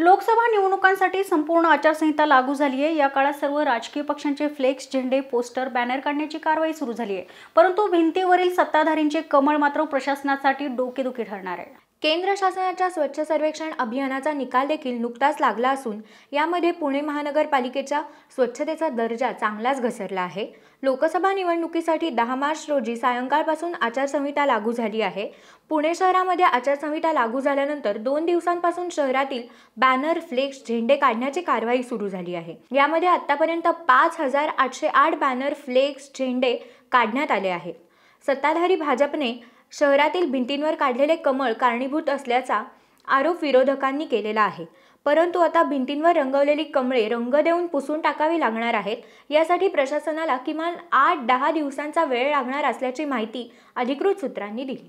लोकसभा निवडणुकांसाठी संपूर्ण आचारसंहिता लागू झाली आहे या काळात सर्व राजकीय पक्षांचे फ्लेक्स झेंडे पोस्टर बॅनर काढण्याची कारवाई सुरू झाली आहे परंतु भिंतीवरील सत्ताधारींचे कमळ मात्र प्रशासनासाठी डोकेदुखी ठरणार आहे केंद्र शासनाच्या स्वच्छ सर्वेक्षण अभियानाचा निकाल देखील नुकताच लागला असून यामध्ये पुणे महानगरपालिकेच्या स्वच्छतेचा दर्जा चांगलाच घसरला आहे लोकसभा निवडणुकीसाठी दहा मार्च रोजी सायंकाळपासून आचारसंहिता लागू झाली आहे पुणे शहरामध्ये आचारसंहिता लागू झाल्यानंतर दोन दिवसांपासून शहरातील बॅनर फ्लेक्स झेंडे काढण्याची कारवाई सुरू झाली आहे यामध्ये आतापर्यंत पाच हजार आठशे आठ बॅनर फ्लेक्स झेंडे काढण्यात आले आहेत सत्ताधारी भाजपने शहरातील भिंतींवर काढलेले कमळ कारणीभूत असल्याचा आरोप विरोधकांनी केलेला आहे परंतु आता भिंतींवर रंगवलेली कमळे रंग देऊन पुसून टाकावी लागणार आहेत यासाठी प्रशासनाला किमान आठ दहा दिवसांचा वेळ लागणार असल्याची माहिती अधिकृत सूत्रांनी दिली